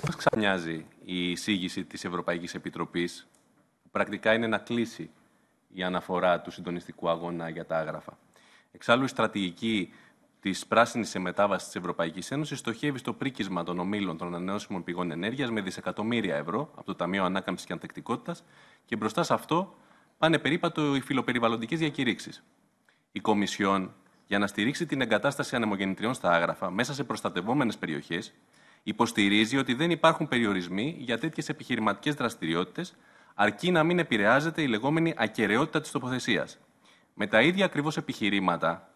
Πώς ξανιάζει ξαφνιάζει η εισήγηση της Ευρωπαϊκής Επιτροπής, που πρακτικά είναι να κλείσει η αναφορά του συντονιστικού αγώνα για τα άγραφα. Εξάλλου, η στρατηγική της πράσινης μετάβαση της Ευρωπαϊκής Ένωσης στοχεύει στο πρίκισμα των ομίλων των ανανεώσιμων πηγών ενέργειας με δισεκατομμύρια ευρώ από το Ταμείο Ανάκαμψης και Αντεκτικότητα και μπροστά σε αυτό πάνε περίπατο οι φιλοπεριβαλλοντικές διακηρύξεις. Η Κομισιόν, για να στηρίξει την εγκατάσταση ανεμογεννητριών στα άγραφα μέσα σε προστατευόμενες περιοχές, Υποστηρίζει ότι δεν υπάρχουν περιορισμοί για τέτοιες επιχειρηματικές δραστηριότητες, αρκεί να μην επηρεάζεται η λεγόμενη ακαιρεότητα της τοποθεσίας. Με τα ίδια ακριβώς επιχειρήματα,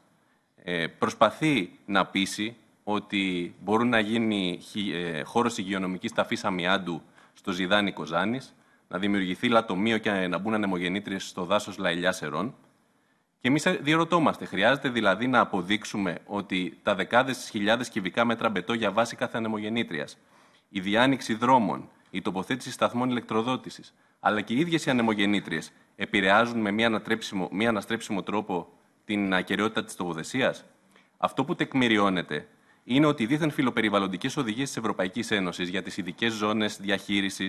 ε, προσπαθεί να πείσει ότι μπορούν να γίνει ε, χώρος υγειονομικής ταφής αμοιάντου στο Ζιδάνι Κοζάνης, να δημιουργηθεί λατομείο και να μπουν ανεμογεννήτριες στο δάσος Λαϊλιά Σερών, και εμείς διερωτώμαστε, χρειάζεται δηλαδή να αποδείξουμε ότι τα δεκάδες χιλιάδες κυβικά μέτρα μπετό για βάση κάθε ανεμογεννήτριας, η διάνοιξη δρόμων, η τοποθέτηση σταθμών ηλεκτροδότησης, αλλά και οι ίδιες οι ανεμογεννήτριες επηρεάζουν με μία αναστρέψιμο τρόπο την ακαιρεότητα της τοποθεσίας. Αυτό που τεκμηριώνεται είναι ότι οι δίθεν φιλοπεριβαλλοντικές οδηγίες της Ευρωπαϊκής Ένωσης για τις ειδικές ζώνες διαχείρισης,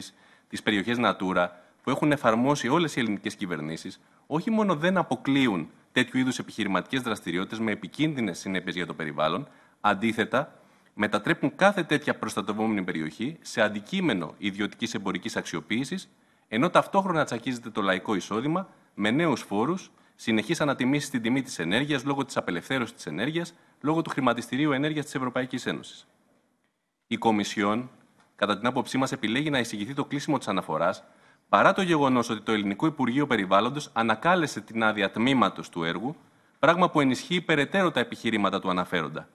τι περιοχέ Natura, που έχουν εφαρμόσει όλες οι ελληνικές κυβερνήσεις, όχι μόνο δεν αποκλείουν τέτοιου είδους επιχειρηματικές δραστηριότητες με επικίνδυνες συνέπειες για το περιβάλλον, αντίθετα, μετατρέπουν κάθε τέτοια προστατευόμενη περιοχή σε αντικείμενο ιδιωτικής εμπορικής αξιοποίησης, ενώ ταυτόχρονα τσακίζεται το λαϊκό εισόδημα με νέους φόρους, συνεχείς ανατιμήσεις στην τιμή της ενέργειας λόγω της απελευθέρωσης της ενέργειας, λόγω του χρηματιστηρίου ενέργειας της Ευρωπαϊκής Ένωσης. Η Κομισιόν, κατά την άποψή μας, επιλέγει να εισηγηθεί το κλείσιμο της αναφοράς παρά το γεγονός ότι το Ελληνικό Υπουργείο Περιβάλλοντος ανακάλεσε την άδεια τμήματος του έργου, πράγμα που ενισχύει περαιτέρω τα επιχειρήματα του αναφέροντα.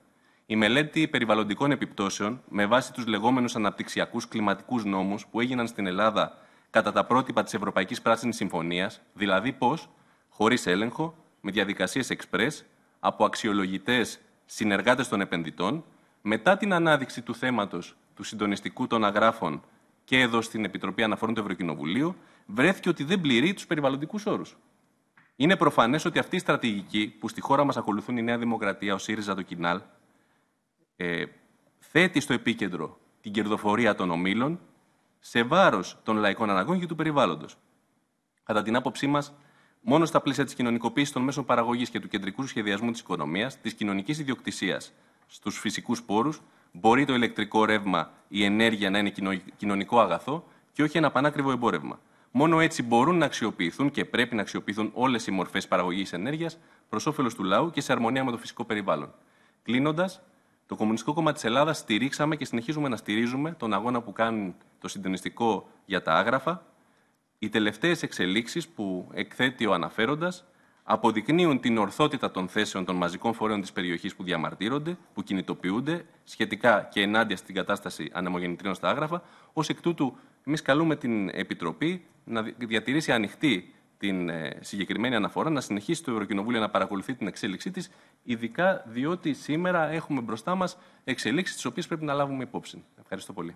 Η μελέτη περιβαλλοντικών επιπτώσεων, με βάση τους λεγόμενους αναπτυξιακούς κλιματικούς νόμους που έγιναν στην Ελλάδα κατά τα πρότυπα της Ευρωπαϊκής Πράσινης Συμφωνίας, δηλαδή πώς, χωρίς έλεγχο, με διαδικασίες εξπρές, από αξιολογητές συνεργάτες των επενδυτών, μετά την ανάδειξη του θέματος του συντονιστικού των αγράφων και εδώ στην Επιτροπή Αναφορών του Ευρωκοινοβουλίου, βρέθηκε ότι δεν πληρεί τους περιβαλλοντικούς όρους. Είναι προφανές ότι αυτή η στρατηγική που στη χώρα μας ακολουθούν η Νέα Δημοκρατία, ο ΣΥΡΙΖΑ, το ΚΙΝΑΛ, ε, θέτει στο επίκεντρο την κερδοφορία των ομήλων σε βάρος των λαϊκών αναγκών και του περιβάλλοντος. Κατά την άποψή μας, μόνο στα πλαίσια της κοινωνικοποίησης των μέσων παραγωγής και του κεντρικού σχεδιασμού της οικονομίας, της κοινωνικής ιδιοκτησίας στους φυσικούς πόρους, μπορεί το ηλεκτρικό ρεύμα η ενέργεια να είναι κοινωνικό αγαθό και όχι ένα πανάκριβο εμπόρευμα. Μόνο έτσι μπορούν να αξιοποιηθούν και πρέπει να αξιοποιηθούν όλες οι μορφές παραγωγής ενέργειας προς όφελος του λαού και σε αρμονία με το φυσικό περιβάλλον. Κλείνοντας, το Κομμουνιστικό Κόμμα της Ελλάδας στηρίξαμε και συνεχίζουμε να στηρίζουμε τον αγώνα που κάνει το συντονιστικό για τα άγραφα. Οι τελευταίες εξελίξεις που εκθέτει ο αναφέροντας αποδεικνύουν την ορθότητα των θέσεων των μαζικών φορέων της περιοχής που διαμαρτύρονται, που κινητοποιούνται σχετικά και ενάντια στην κατάσταση ανεμογεννητρίων στα άγραφα. Ως εκ τούτου, εμείς καλούμε την Επιτροπή να διατηρήσει ανοιχτή την ε, συγκεκριμένη αναφορά, να συνεχίσει το Ευρωκοινοβούλιο να παρακολουθεί την εξέλιξή της, ειδικά διότι σήμερα έχουμε μπροστά μας εξελίξεις τις οποίες πρέπει να λάβουμε υπόψη. Ευχαριστώ πολύ.